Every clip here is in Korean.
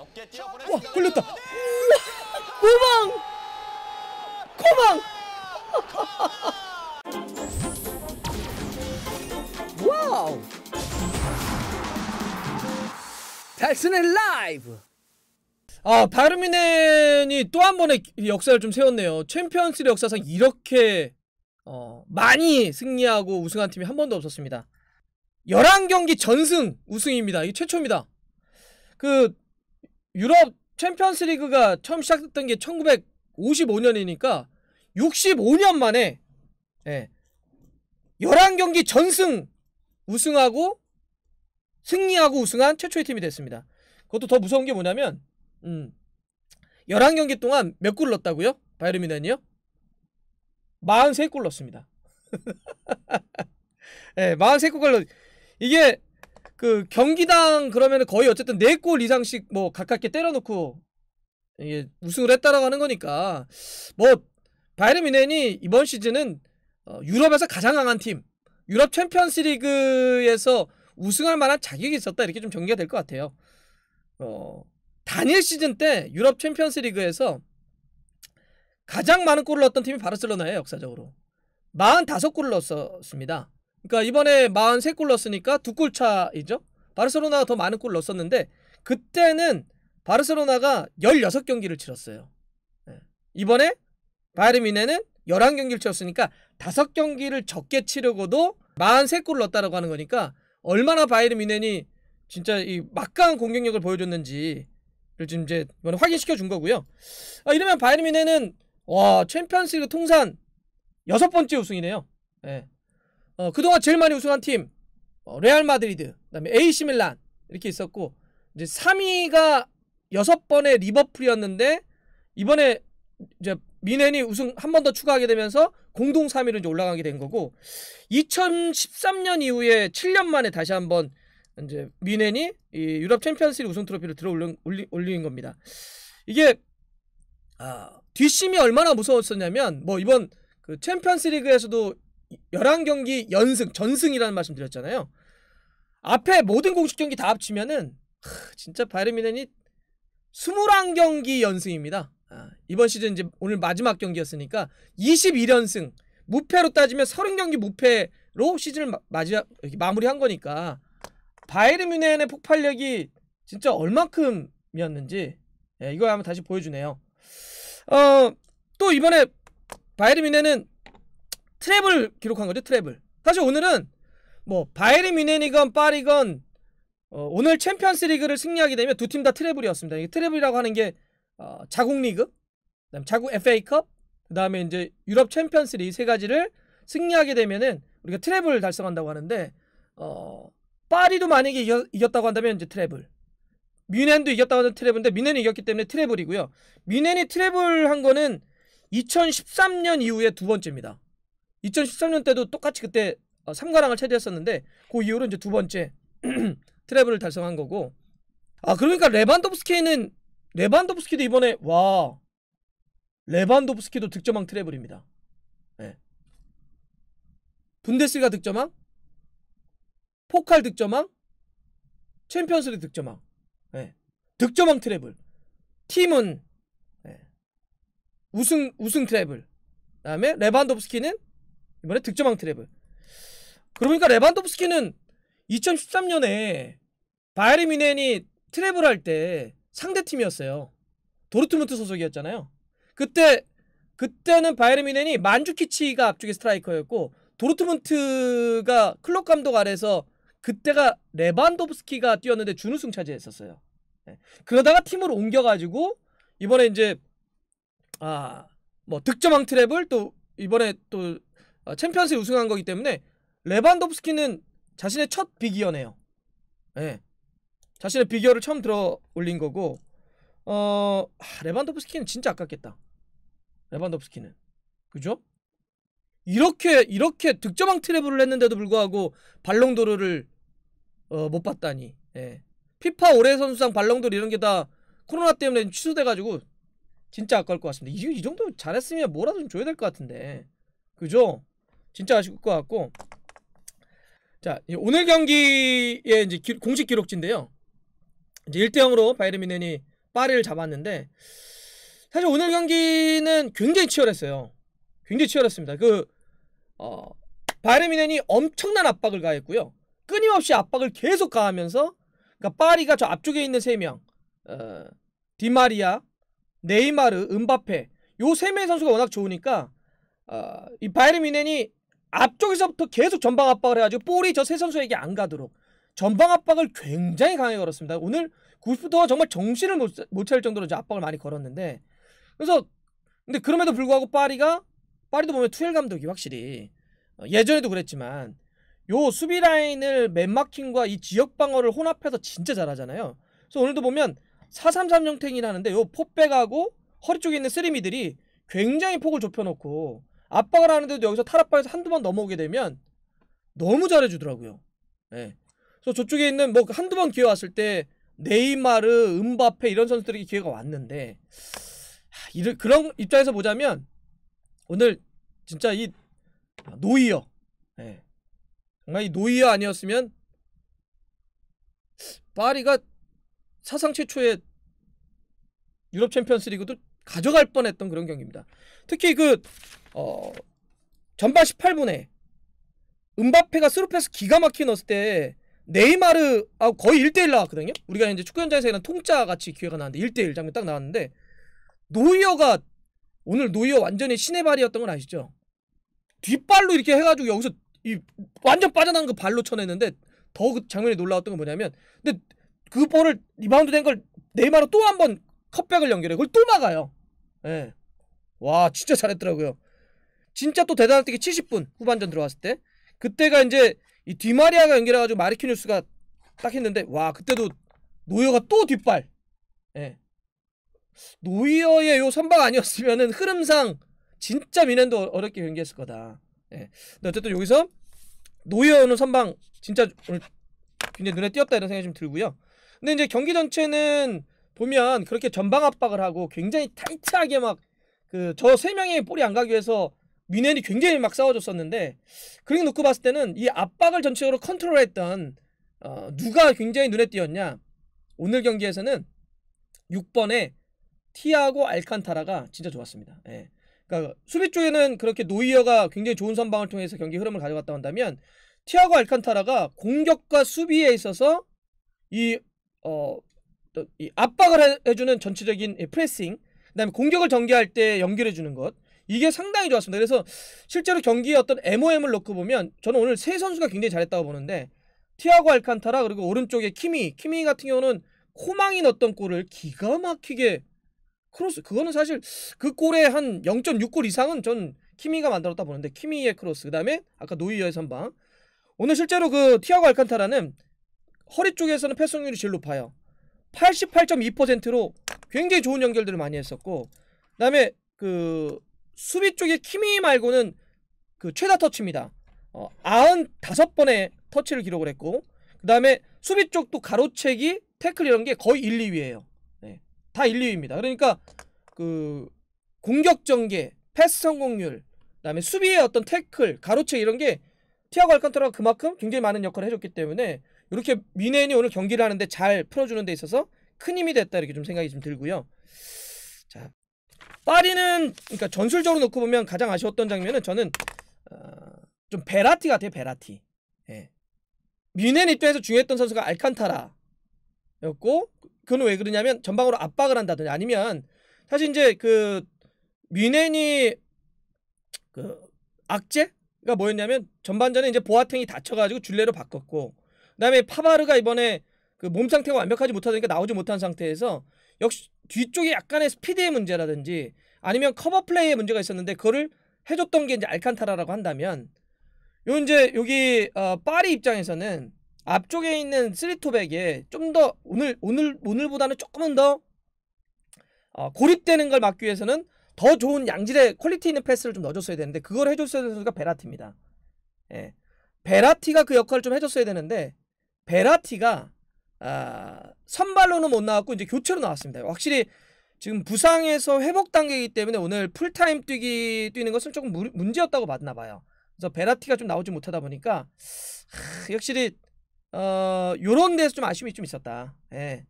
와 어, 걸렸다 우와 코망 코방 와우 달슨의 라이브 아 바르미넨이 또 한 번의 역사를 좀 세웠네요 챔피언스리 역사상 이렇게 어, 많이 승리하고 우승한 팀이 한 번도 없었습니다 11경기 전승 우승입니다. 이게 최초입니다. 그 유럽 챔피언스 리그가 처음 시작됐던 게 1955년이니까 65년 만에 예, 11경기 전승 우승하고 승리하고 우승한 최초의 팀이 됐습니다. 그것도 더 무서운 게 뭐냐면 음, 11경기 동안 몇골 넣었다고요? 바이에른 미넨이요? 43골 넣었습니다. 예, 43골 넣 이게 그 경기당 그러면 거의 어쨌든 4골 이상씩 뭐 가깝게 때려놓고 이게 우승을 했다라고 하는 거니까 뭐 바이에른 뮌헨이 이번 시즌은 어, 유럽에서 가장 강한 팀 유럽 챔피언스리그에서 우승할 만한 자격이 있었다 이렇게 좀 정리가 될 것 같아요. 어 단일 시즌 때 유럽 챔피언스리그에서 가장 많은 골을 넣었던 팀이 바르셀로나예요 역사적으로 45골을 넣었습니다. 그러니까 이번에 43골 넣었으니까 두 골 차이죠. 바르셀로나가 더 많은 골 넣었었는데 그때는 바르셀로나가 16경기를 치렀어요. 네. 이번에 바이에른 미네는 11경기를 치렀으니까 5경기를 적게 치르고도 4 3골 넣었다라고 하는 거니까 얼마나 바이르른 미넨이 진짜 이 막강한 공격력을 보여줬는지를 지금 이제 이번에 확인시켜 준 거고요. 아, 이러면 바이르른 미넨은 와 챔피언스리그 통산 여섯 번째 우승이네요. 예. 어, 그동안 제일 많이 우승한 팀 어, 레알 마드리드, 그다음에 이시 밀란 이렇게 있었고 이제 3위가 6 번의 리버풀이었는데 이번에 이제 미넨이 우승 한 번 더 추가하게 되면서 공동 3위로 이제 올라가게 된 거고 2013년 이후에 7년 만에 다시 한번 이제 미넨이 유럽 챔피언스리그 우승 트로피를 들어 올린, 올린 겁니다. 이게 아, 뒷심이 얼마나 무서웠었냐면 뭐 이번 그 챔피언스리그에서도 11경기 연승, 전승이라는 말씀 드렸잖아요. 앞에 모든 공식 경기 다 합치면은 하, 진짜 바이르 미넨이 21경기 연승입니다. 아, 이번 시즌 이제 오늘 마지막 경기였으니까 21연승 무패로 따지면 30경기 무패로 시즌을 마, 마무리한 거니까 바이르미 뮌헨의 폭발력이 진짜 얼만큼이었는지 예, 이거 한번 다시 보여주네요. 어, 또 이번에 바이르미 뮌헨은 트래블 기록한 거죠 트래블 사실 오늘은 뭐바이리른 뮌헨이건 파리건 어, 오늘 챔피언스 리그를 승리하게 되면 두 팀 다 트래블이었습니다 이게 트래블이라고 하는 게 어, 자국 리그 그다음 자국 FA컵 그다음에 이제 유럽 챔피언스 리그 세 가지를 승리하게 되면은 우리가 트래블을 달성한다고 하는데 어 파리도 만약에 이겼, 다고 한다면 이제 트래블 뮌헨도 이겼다고 하는 트래블인데 뮌헨이 이겼기 때문에 트래블이고요 뮌헨이 트래블 한 거는 2013년 이후에 두 번째입니다 2013년 때도 똑같이 그때 3가랑을 어, 차지했었는데 그 이후로 이제 두 번째 트래블을 달성한 거고 아 그러니까 레반도프스키는 레반도프스키도 이번에 와 레반도프스키도 득점왕 트래블입니다. 네. 예. 분데스가 득점왕, 포칼 득점왕, 챔피언스리 득점왕, 네. 득점왕 트래블. 팀은 네. 우승 우승 트래블. 그다음에 레반도프스키는 이번에 득점왕 트래블 그러니까 레반도프스키는 2013년에 바이리미 뮌헨이 트래블 할때 상대팀이었어요 도르트문트 소속이었잖아요 그때 그때는 바이리미 뮌헨이 만주키치가 앞쪽에 스트라이커였고 도르트문트가 클럽 감독 아래서 그때가 레반도프스키가 뛰었는데 준우승 차지했었어요. 네. 그러다가 팀으로 옮겨가지고 이번에 이제 아 뭐 득점왕 트랩을 또 이번에 또 어, 챔피언스에 우승한 거기 때문에 레반도프스키는 자신의 첫 비기어네요. 예. 네. 자신의 비기어를 처음 들어 올린 거고 어 하, 레반도프스키는 진짜 아깝겠다. 레반도프스키는 그죠? 이렇게 이렇게 득점왕 트래블을 했는데도 불구하고 발롱도르를 어, 못 봤다니. 예. 피파 올해 선수상 발롱도르 이런 게 다 코로나 때문에 취소돼가지고 진짜 아까울 것 같습니다. 이, 이 정도 잘했으면 뭐라도 좀 줘야 될 것 같은데 그죠? 진짜 아쉬울 것 같고 자 오늘 경기의 이제 기, 공식 기록지인데요. 이제 1대 0으로 바이에른 뮌헨이 파리를 잡았는데 사실 오늘 경기는 굉장히 치열했어요. 굉장히 치열했습니다. 그 어, 바이에른 뮌헨이 엄청난 압박을 가했고요. 끊임없이 압박을 계속 가하면서 그러니까 파리가 저 앞쪽에 있는 세명 어, 디마리아, 네이마르, 은바페 요 세 명의 선수가 워낙 좋으니까 어, 이 바이에른 뮌헨이 앞쪽에서부터 계속 전방 압박을 해가지고 볼이 저 세 선수에게 안 가도록 전방 압박을 굉장히 강하게 걸었습니다. 오늘 90부터 정말 정신을 못, 차릴 정도로 이제 압박을 많이 걸었는데 그래서 근데 그럼에도 불구하고 파리가 파리도 보면 투엘 감독이 확실히 어, 예전에도 그랬지만 요 수비 라인을 맨마킹과 이 지역 방어를 혼합해서 진짜 잘하잖아요. 그래서 오늘도 보면 433 형태이라는데 요 포백하고 허리 쪽에 있는 쓰리미들이 굉장히 폭을 좁혀놓고 압박을 하는데도 여기서 탈압박에서 한두 번 넘어오게 되면 너무 잘해주더라고요. 예. 그래서 저쪽에 있는 뭐 그 한두 번 기회 왔을 때 네이마르, 은바페 이런 선수들에게 기회가 왔는데 하, 이를, 그런 입장에서 보자면 오늘 진짜 이 노이어 예. 정말 이 노이어 아니었으면 파리가 사상 최초의 유럽 챔피언스 리그도 가져갈 뻔했던 그런 경기입니다. 특히 그 어, 전반 18분에 은바페가 스루패스 기가 막히게 넣었을 때 네이마르 아 거의 1대1 나왔거든요. 우리가 이제 축구 현장에서 이런 통짜 같이 기회가 나왔는데 1대1 장면 딱 나왔는데 노이어가 오늘 노이어 완전히 신의 발이었던 건 아시죠? 뒷발로 이렇게 해가지고 여기서 이 완전 빠져나간 거 그 발로 쳐냈는데 더 그 장면이 놀라웠던 건 뭐냐면 근데 그 볼을 리바운드 된 걸 네이마르 또 한번 컵백을 연결해 그걸 또 막아요. 예. 와, 진짜 잘했더라고요. 진짜 또대단한던게 70분 후반전 들어왔을 때 그때가 이제 이 디마리아가 연결해가지고 마리키뉴스가 딱 했는데 와 그때도 노이어가 또 뒷발 예. 노이어의 요 선박 아니었으면은 흐름상 진짜 미넨도 어, 어렵게 경기했을 거다 예. 근데 어쨌든 여기서 노이어는 선방 진짜 오늘 굉장히 눈에 띄었다 이런 생각이 좀 들고요 근데 이제 경기 전체는 보면 그렇게 전방 압박을 하고 굉장히 타이트하게 막 그 저 세 명의 볼이 안 가기 위해서 미헨이 굉장히 막 싸워줬었는데 그렇게 놓고 봤을 때는 이 압박을 전체적으로 컨트롤했던 어, 누가 굉장히 눈에 띄었냐 오늘 경기에서는 6번에 티아고 알칸타라가 진짜 좋았습니다. 예. 그러니까 수비 쪽에는 그렇게 노이어가 굉장히 좋은 선방을 통해서 경기 흐름을 가져갔다 한다면 티아고 알칸타라가 공격과 수비에 있어서 이 어, 이 압박을 해주는 전체적인 프레싱, 그다음에 공격을 전개할 때 연결해 주는 것 이게 상당히 좋았습니다. 그래서 실제로 경기의 어떤 MOM을 놓고 보면 저는 오늘 세 선수가 굉장히 잘했다고 보는데 티아고 알칸타라 그리고 오른쪽에 키미, 키미 같은 경우는 코망이 넣었던 골을 기가 막히게 크로스 그거는 사실 그골의한 0.6골 이상은 전 키미가 만들었다 보는데 키미의 크로스 그다음에 아까 노이어의 선방 오늘 실제로 그 티아고 알칸타라는 허리 쪽에서는 패스률이 제일 높아요. 88.2%로 굉장히 좋은 연결들을 많이 했었고 그다음에 그 수비 쪽에 키미 말고는 그 최다 터치입니다. 어, 95번의 터치를 기록을 했고 그다음에 수비 쪽도 가로채기, 태클 이런 게 거의 1, 2위예요. 네. 다 1, 2위입니다. 그러니까 그 공격 전개, 패스 성공률, 그다음에 수비의 어떤 태클, 가로채 이런 게 티아고 알칸타라가 그만큼 굉장히 많은 역할을 해줬기 때문에 이렇게 미네인이 오늘 경기를 하는데 잘 풀어주는 데 있어서 큰 힘이 됐다 이렇게 좀 생각이 좀 들고요. 자, 파리는 그러니까 전술적으로 놓고 보면 가장 아쉬웠던 장면은 저는 어, 좀 베라티 같아요. 베라티. 예. 미넨 입장에서 중요했던 선수가 알칸타라였고 그건 왜 그러냐면 전방으로 압박을 한다든지 아니면 사실 이제 그 미넨이 그 악재가 뭐였냐면 전반전에 이제 보아탱이 다쳐가지고 줄레로 바꿨고 그다음에 파바르가 이번에 그 몸 상태가 완벽하지 못하니까 다 나오지 못한 상태에서 역시 뒤쪽에 약간의 스피드의 문제라든지 아니면 커버 플레이의 문제가 있었는데 그거를 해줬던 게 이제 알칸타라라고 한다면 요 이제 여기 어, 파리 입장에서는 앞쪽에 있는 쓰리토백에 좀 더 오늘 오늘 오늘보다는 조금은 더 어, 고립되는 걸 막기 위해서는 더 좋은 양질의 퀄리티 있는 패스를 좀 넣어줬어야 되는데 그걸 해줬어야 되는 선수가 베라티입니다. 예. 베라티가 그 역할을 좀 해줬어야 되는데 베라티가 아, 선발로는 못 나왔고 이제 교체로 나왔습니다. 확실히 지금 부상에서 회복 단계이기 때문에 오늘 풀타임 뛰기 뛰는 것은 조금 무, 문제였다고 봤나 봐요. 그래서 베라티가 좀 나오지 못하다 보니까 하, 역시 어, 요런 데서 좀 아쉬움이 좀 있었다. 예.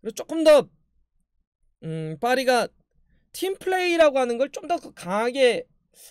그래서 조금 더 음, 파리가 팀 플레이라고 하는 걸 좀더 그 강하게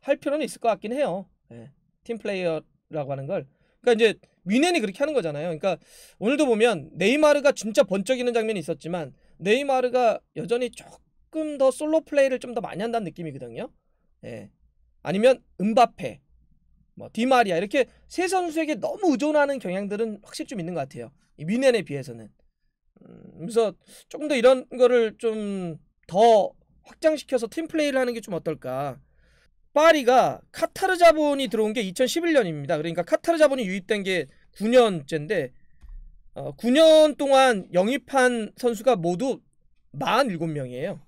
할 필요는 있을 것 같긴 해요. 예. 팀 플레이어라고 하는 걸. 그러니까 이제 뮌헨이 그렇게 하는 거잖아요. 그러니까 오늘도 보면 네이마르가 진짜 번쩍이는 장면이 있었지만 네이마르가 여전히 조금 더 솔로 플레이를 좀 더 많이 한다는 느낌이거든요. 예. 아니면 은바페, 뭐 디마리아 이렇게 세 선수에게 너무 의존하는 경향들은 확실히 좀 있는 것 같아요. 이 뮌헨에 비해서는. 음, 그래서 조금 더 이런 거를 좀 더 확장시켜서 팀 플레이를 하는 게 좀 어떨까. 파리가 카타르 자본이 들어온 게 2011년입니다. 그러니까 카타르 자본이 유입된 게 9년째인데 어, 9년 동안 영입한 선수가 모두 47명이에요.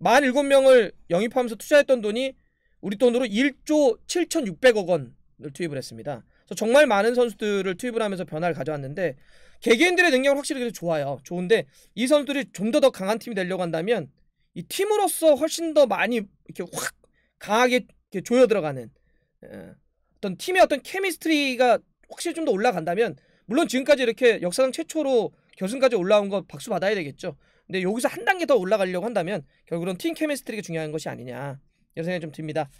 47명을 영입하면서 투자했던 돈이 우리 돈으로 1조 7,600억 원을 투입을 했습니다. 그래서 정말 많은 선수들을 투입을 하면서 변화를 가져왔는데 개개인들의 능력은 확실히 그래도 좋아요. 좋은데 이 선수들이 좀 더더 더 강한 팀이 되려고 한다면 이 팀으로서 훨씬 더 많이 이렇게 확 강하게 조여 들어가는 예, 어떤 팀의 어떤 케미스트리가 확실히 좀 더 올라간다면 물론 지금까지 이렇게 역사상 최초로 결승까지 올라온 거 박수 받아야 되겠죠. 근데 여기서 한 단계 더 올라가려고 한다면 결국은 팀 케미스트리가 중요한 것이 아니냐 이런 생각이 좀 듭니다.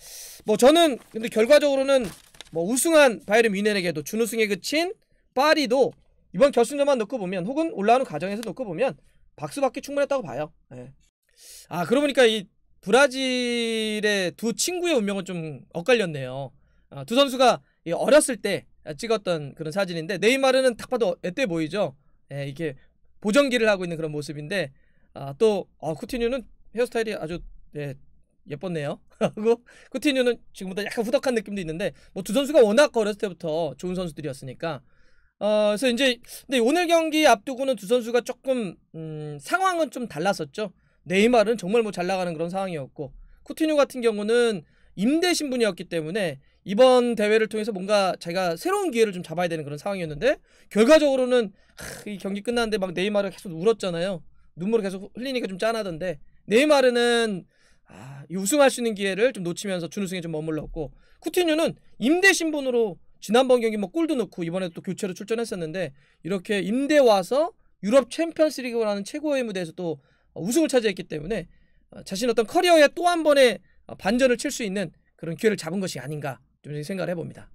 뭐 저는 근데 결과적으로는 뭐 우승한 바이에른 뮌헨에게도 준우승에 그친 파리도 이번 결승전만 놓고 보면 혹은 올라오는 과정에서 놓고 보면 박수받기 충분했다고 봐요. 예. 아 그러고 보니까 이 브라질의 두 친구의 운명은 좀 엇갈렸네요. 아, 두 선수가 어렸을 때 찍었던 그런 사진인데 네이마르는 탁 봐도 애때 보이죠. 예, 이게 보정기를 하고 있는 그런 모습인데 아, 또 어, 쿠티뉴는 헤어스타일이 아주 예, 예뻤네요. 그고 쿠티뉴는 지금보다 약간 후덕한 느낌도 있는데 뭐 두 선수가 워낙 어렸을 때부터 좋은 선수들이었으니까 어, 그래서 이제 근데 오늘 경기 앞두고는 두 선수가 조금 음, 상황은 좀 달랐었죠. 네이마르는 정말 뭐 잘 나가는 그런 상황이었고 쿠티뉴 같은 경우는 임대 신분이었기 때문에 이번 대회를 통해서 뭔가 자기가 새로운 기회를 좀 잡아야 되는 그런 상황이었는데 결과적으로는 하, 이 경기 끝났는데 막 네이마르 계속 울었잖아요. 눈물을 계속 흘리니까 좀 짠하던데 네이마르는 아, 우승할 수 있는 기회를 좀 놓치면서 준우승에 좀 머물렀고 쿠티뉴는 임대 신분으로 지난번 경기 뭐 골도 넣고 이번에 또 교체로 출전했었는데 이렇게 임대 와서 유럽 챔피언스리그라는 최고의 무대에서 또 어, 우승을 차지했기 때문에 어, 자신 어떤 커리어에 또 한 번의 어, 반전을 칠 수 있는 그런 기회를 잡은 것이 아닌가 좀 생각을 해봅니다.